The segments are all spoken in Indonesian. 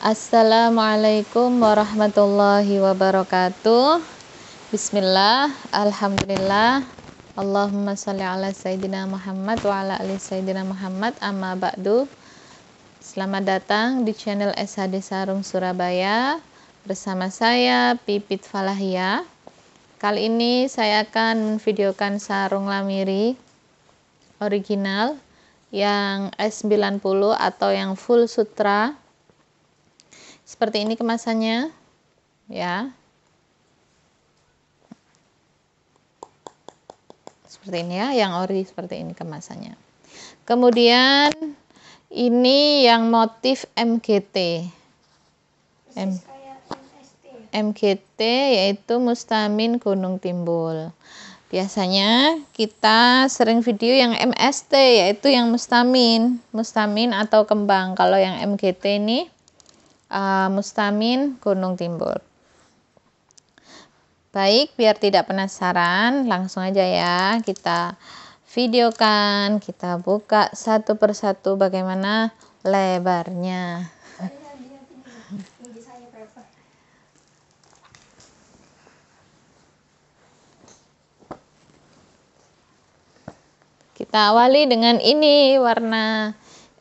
Assalamualaikum warahmatullahi wabarakatuh. Bismillah, alhamdulillah. Allahumma salli ala sayyidina Muhammad wa ala ali sayyidina Muhammad amma ba'du. Selamat datang di channel SHD Sarum Surabaya bersama saya Pipit Falahia. Kali ini saya akan videokan sarung lamiri original yang S90 atau yang full sutra seperti ini kemasannya. Ya. Seperti ini ya, yang ori seperti ini kemasannya. Kemudian ini yang motif MGT. M MGT ya? yaitu Mustamin Gunung Timbul. Biasanya kita sering video yang MST yaitu yang mustamin, mustamin atau kembang. Kalau yang MGT ini uh, Mustamin Gunung Timur. Baik, biar tidak penasaran, langsung aja ya kita videokan, kita buka satu persatu bagaimana lebarnya. Kita awali dengan ini warna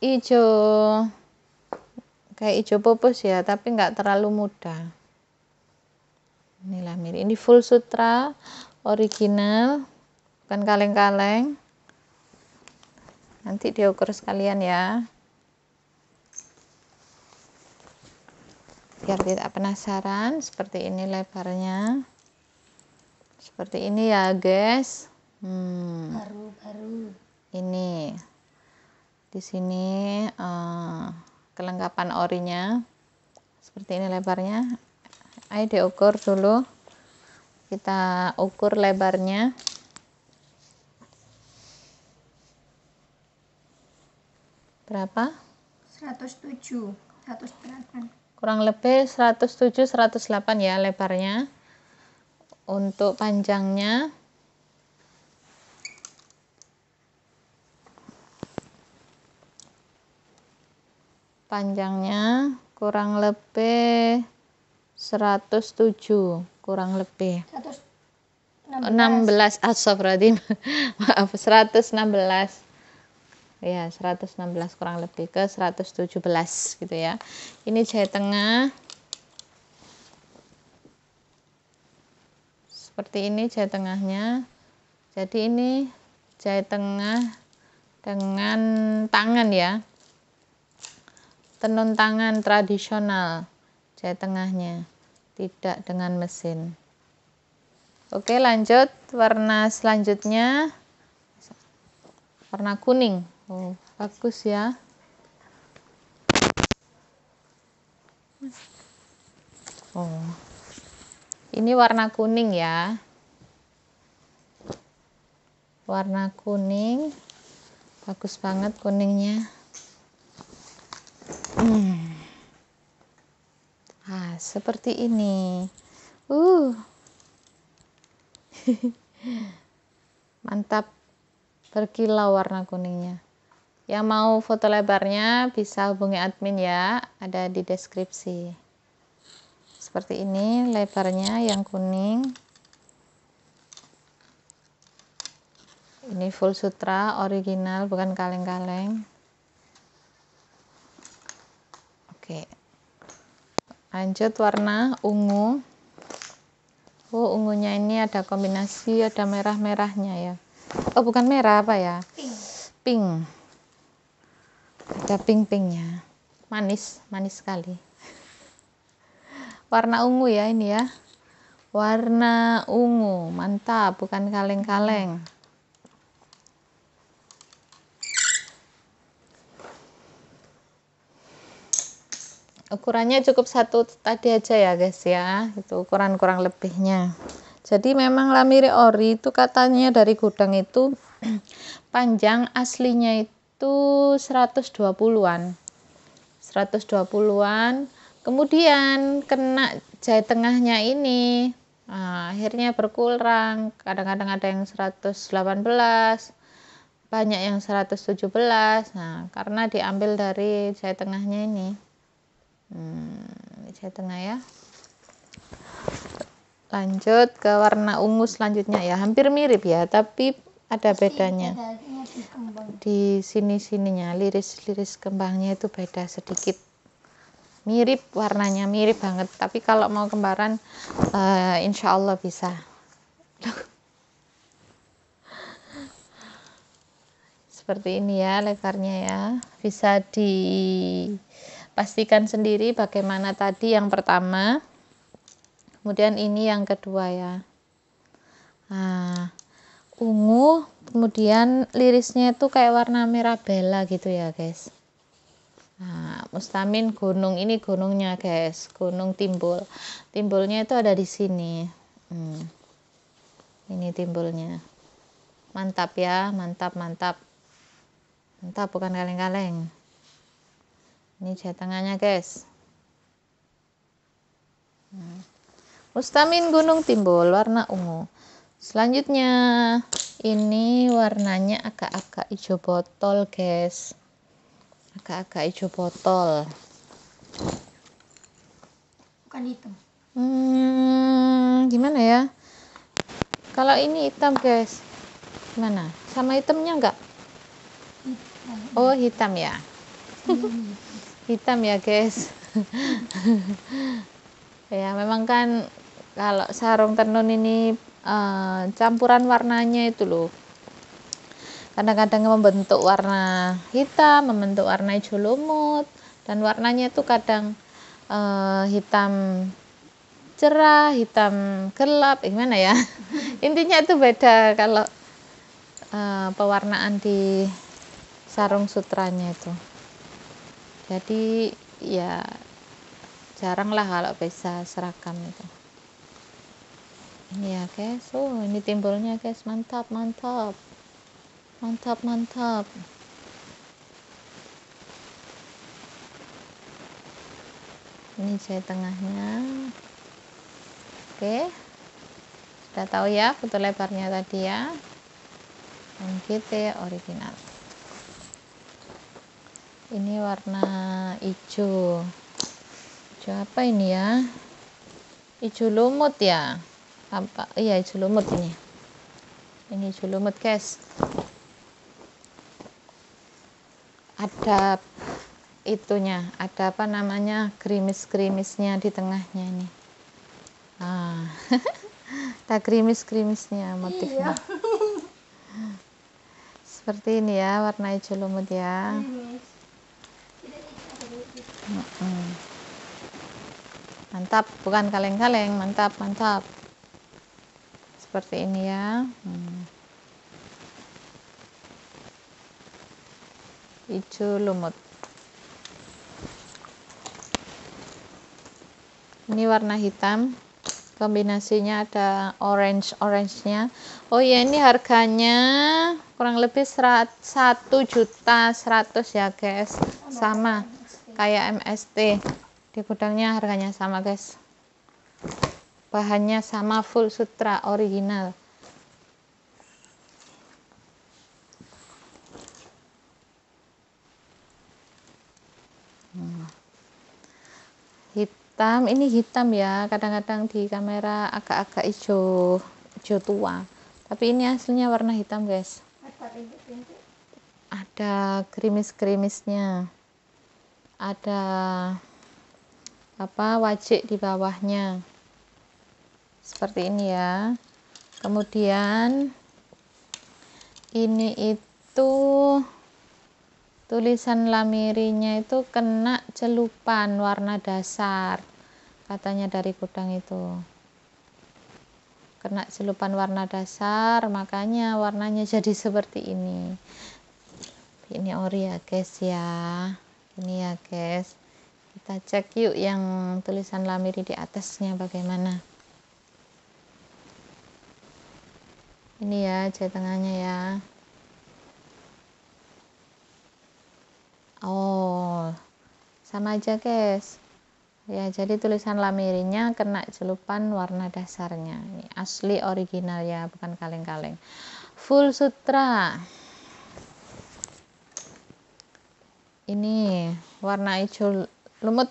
hijau kayak hijau pupus ya tapi nggak terlalu mudah. inilah mirip ini full sutra original bukan kaleng-kaleng nanti diukur sekalian ya biar tidak penasaran seperti ini lebarnya seperti ini ya guys hmm. baru baru ini di sini uh, kelengkapan orinya seperti ini lebarnya ayo diukur dulu kita ukur lebarnya berapa 107 108 kurang lebih 107 108 ya lebarnya untuk panjangnya panjangnya kurang lebih 107 kurang lebih 116, 16 berarti maaf 116 ya 116 kurang lebih ke 117 gitu ya ini jahit tengah seperti ini jahit tengahnya jadi ini jahit tengah dengan tangan ya tenun tangan tradisional jahit tengahnya tidak dengan mesin oke lanjut warna selanjutnya warna kuning oh, bagus ya oh ini warna kuning ya warna kuning bagus banget kuningnya seperti ini uh mantap berkilau warna kuningnya yang mau foto lebarnya bisa hubungi admin ya ada di deskripsi seperti ini lebarnya yang kuning ini full sutra original bukan kaleng-kaleng oke okay lanjut warna ungu oh ungunya ini ada kombinasi ada merah-merahnya ya oh bukan merah apa ya pink, pink. ada pink-pinknya manis manis sekali warna ungu ya ini ya warna ungu mantap bukan kaleng-kaleng ukurannya cukup satu tadi aja ya guys ya itu ukuran kurang lebihnya jadi memang lamiri ori itu katanya dari gudang itu panjang aslinya itu 120-an 120-an kemudian kena jahit tengahnya ini nah, akhirnya berkurang kadang-kadang ada yang 118 banyak yang 117 nah karena diambil dari jahit tengahnya ini hmm, saya tengah ya lanjut ke warna ungu selanjutnya ya hampir mirip ya tapi ada bedanya di sini sininya liris-liris kembangnya itu beda sedikit mirip warnanya mirip banget tapi kalau mau kembaran uh, insya Allah bisa seperti ini ya lekarnya ya bisa di pastikan sendiri bagaimana tadi yang pertama kemudian ini yang kedua ya nah ungu kemudian lirisnya itu kayak warna merah bela gitu ya guys nah mustamin gunung ini gunungnya guys gunung timbul timbulnya itu ada di sini hmm. ini timbulnya mantap ya mantap mantap mantap bukan kaleng-kaleng ini dia tengahnya guys Mustamin hmm. gunung timbul warna ungu selanjutnya ini warnanya agak-agak hijau botol guys agak-agak hijau botol bukan hitam hmm, gimana ya kalau ini hitam guys gimana sama hitamnya enggak hitam. oh hitam ya hitam ya guys ya memang kan kalau sarung tenun ini uh, campuran warnanya itu loh kadang-kadang membentuk warna hitam membentuk warna hijau lumut dan warnanya itu kadang uh, hitam cerah hitam gelap eh, gimana ya intinya itu beda kalau uh, pewarnaan di sarung sutranya itu jadi ya jarang lah kalau bisa seragam itu ini ya guys oh ini timbulnya guys mantap mantap mantap mantap ini saya tengahnya oke sudah tahu ya foto lebarnya tadi ya kita gitu ya, original ini warna hijau hijau apa ini ya hijau lumut ya apa iya hijau lumut ini ini hijau lumut guys ada itunya ada apa namanya gerimis-gerimisnya di tengahnya ini ah tak gerimis-gerimisnya motifnya iya. seperti ini ya warna hijau lumut ya mantap bukan kaleng-kaleng mantap mantap seperti ini ya hmm. hijau lumut ini warna hitam kombinasinya ada orange orange-nya oh ya ini harganya kurang lebih 1 juta seratus ya guys sama kayak MST di gudangnya harganya sama guys bahannya sama full sutra original hmm. hitam ini hitam ya kadang-kadang di kamera agak-agak hijau hijau tua tapi ini aslinya warna hitam guys ada gerimis-gerimisnya ada apa wajik di bawahnya seperti ini ya kemudian ini itu tulisan lamirinya itu kena celupan warna dasar katanya dari gudang itu kena celupan warna dasar makanya warnanya jadi seperti ini ini ori ya guys ya ini ya guys kita cek yuk yang tulisan lamiri di atasnya bagaimana ini ya jari tengahnya ya oh sama aja guys ya jadi tulisan lamirinya kena celupan warna dasarnya ini asli original ya bukan kaleng-kaleng full sutra ini warna hijau lumut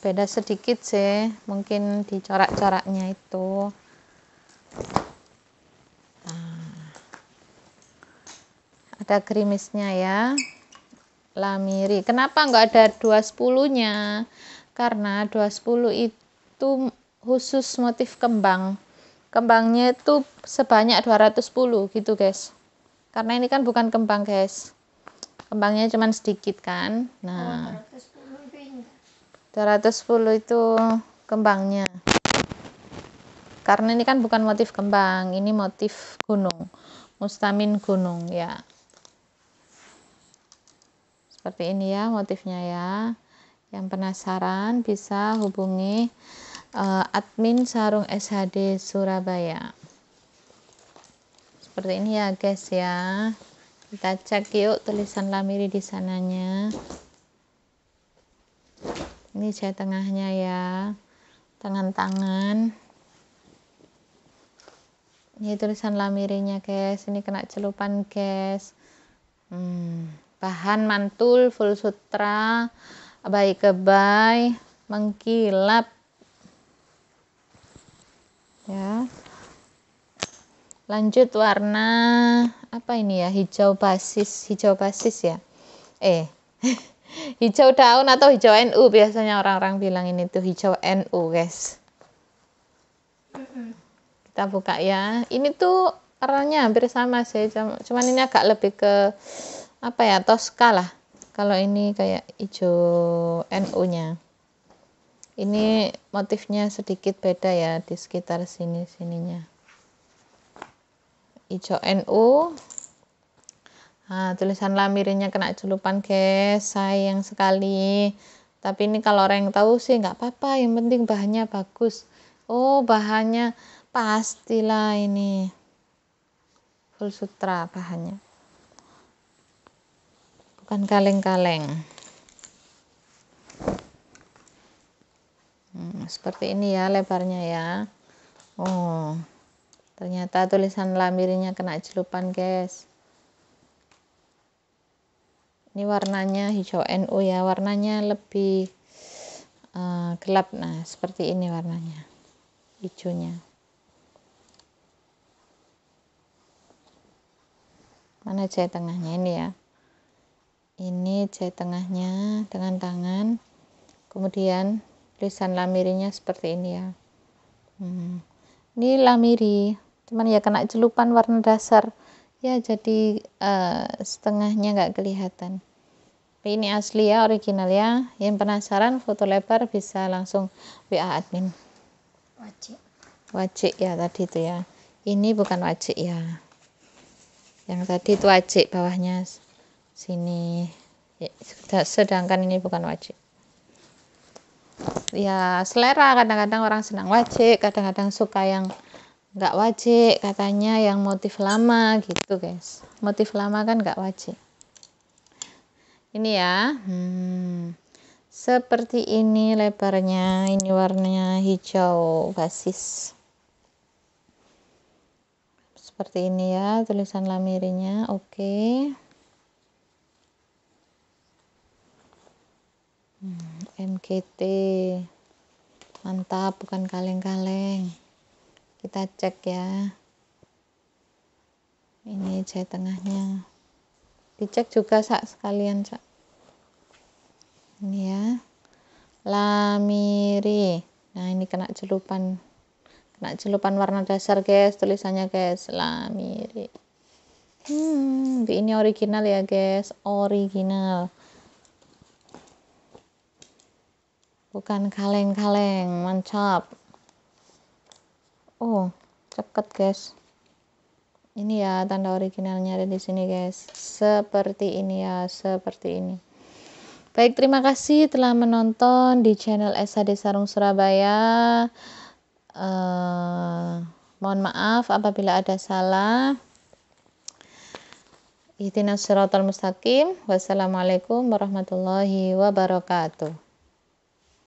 beda sedikit sih mungkin di corak-coraknya itu nah, ada gerimisnya ya lamiri kenapa enggak ada 210 nya karena 210 itu khusus motif kembang kembangnya itu sebanyak 210 gitu guys karena ini kan bukan kembang guys kembangnya cuman sedikit kan nah 210 itu kembangnya karena ini kan bukan motif kembang ini motif gunung mustamin gunung ya seperti ini ya motifnya ya yang penasaran bisa hubungi uh, admin sarung SHD Surabaya seperti ini ya guys ya kita cek yuk tulisan lamiri di sananya ini saya tengahnya ya tangan-tangan ini tulisan lamirinya guys ini kena celupan guys hmm, bahan mantul full sutra baik kebay mengkilap ya lanjut warna apa ini ya hijau basis hijau basis ya eh hijau daun atau hijau NU biasanya orang-orang bilang ini tuh hijau NU guys kita buka ya ini tuh warnanya hampir sama sih cuman ini agak lebih ke apa ya toska lah kalau ini kayak hijau NU nya ini motifnya sedikit beda ya di sekitar sini sininya hijau NU nah, tulisan lamirnya kena celupan guys sayang sekali tapi ini kalau orang yang tahu sih nggak apa-apa yang penting bahannya bagus oh bahannya pastilah ini full sutra bahannya bukan kaleng-kaleng Mm, seperti ini ya lebarnya ya Oh ternyata tulisan lamirinya kena celupan guys ini warnanya hijau NU ya warnanya lebih uh, gelap nah seperti ini warnanya hijaunya mana jahit tengahnya ini ya ini jahit tengahnya dengan tangan kemudian tulisan lamirinya seperti ini ya hmm. ini lamiri cuman ya kena celupan warna dasar ya jadi uh, setengahnya nggak kelihatan ini asli ya original ya yang penasaran foto lebar bisa langsung WA admin wajik wajik ya tadi itu ya ini bukan wajik ya yang tadi itu wajik bawahnya sini ya, sedangkan ini bukan wajib ya selera kadang-kadang orang senang wajik kadang-kadang suka yang nggak wajik katanya yang motif lama gitu guys motif lama kan nggak wajik ini ya hmm, seperti ini lebarnya ini warnanya hijau basis seperti ini ya tulisan lamirinya oke okay. hmm. MGT mantap bukan kaleng-kaleng kita cek ya ini jahit tengahnya dicek juga sak sekalian sak ini ya lamiri nah ini kena celupan kena celupan warna dasar guys tulisannya guys lamiri hmm ini original ya guys original bukan kaleng-kaleng mancap. oh ceket guys ini ya tanda originalnya ada di sini guys seperti ini ya seperti ini baik terima kasih telah menonton di channel SAD Sarung Surabaya uh, mohon maaf apabila ada salah Ihdinas siratal mustaqim. Wassalamualaikum warahmatullahi wabarakatuh.